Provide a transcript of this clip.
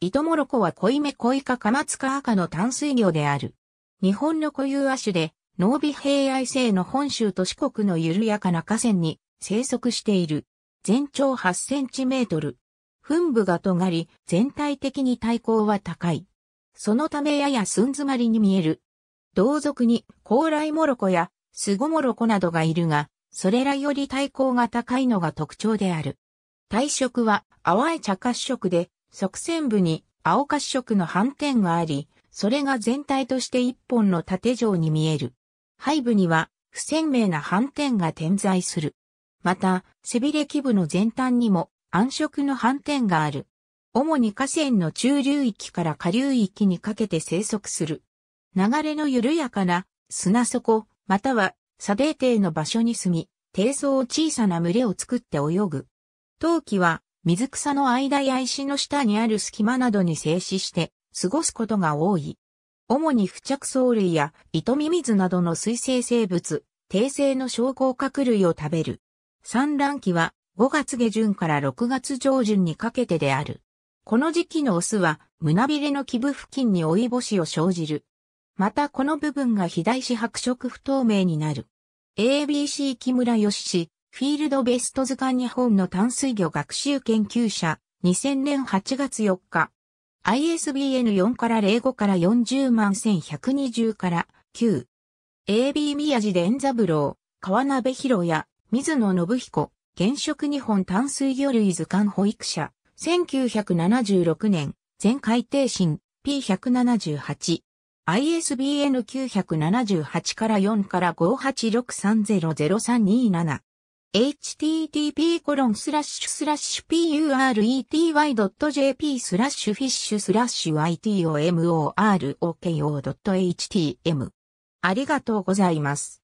糸モロコは濃いめ濃いかカマツカ赤の淡水魚である。日本の固有亜種で、濃尾平野性の本州と四国の緩やかな河川に生息している。全長8センチメートル。噴部が尖り、全体的に体高は高い。そのためやや寸詰まりに見える。同族に高麗モロコやスゴモロコなどがいるが、それらより体高が高いのが特徴である。体色は淡い茶褐色で、側線部に青褐色の斑点があり、それが全体として一本の縦状に見える。背部には不鮮明な斑点が点在する。また、背びれ基部の前端にも暗色の斑点がある。主に河川の中流域から下流域にかけて生息する。流れの緩やかな砂底、または砂泥底の場所に住み、低層小さな群れを作って泳ぐ。陶器は水草の間や石の下にある隙間などに静止して過ごすことが多い。主に付着藻類や糸ミミズなどの水生生物、低生の小甲殻類を食べる。産卵期は5月下旬から6月上旬にかけてである。この時期のオスは胸びれの基部付近に追い星を生じる。またこの部分が肥大し白色不透明になる。ABC 木村義し、フィールドベスト図鑑日本の淡水魚学習研究者、2000年8月4日。ISBN 4から05から40万1120から9。AB 宮地伝三郎、川鍋博也、水野信彦、現職日本淡水魚類図鑑保育者、1976年、全海底新 P178。ISBN 978から4から586300327。http://purety.jp スラッシュフィッシュスラッシュ itomorok.htm o ありがとうございます。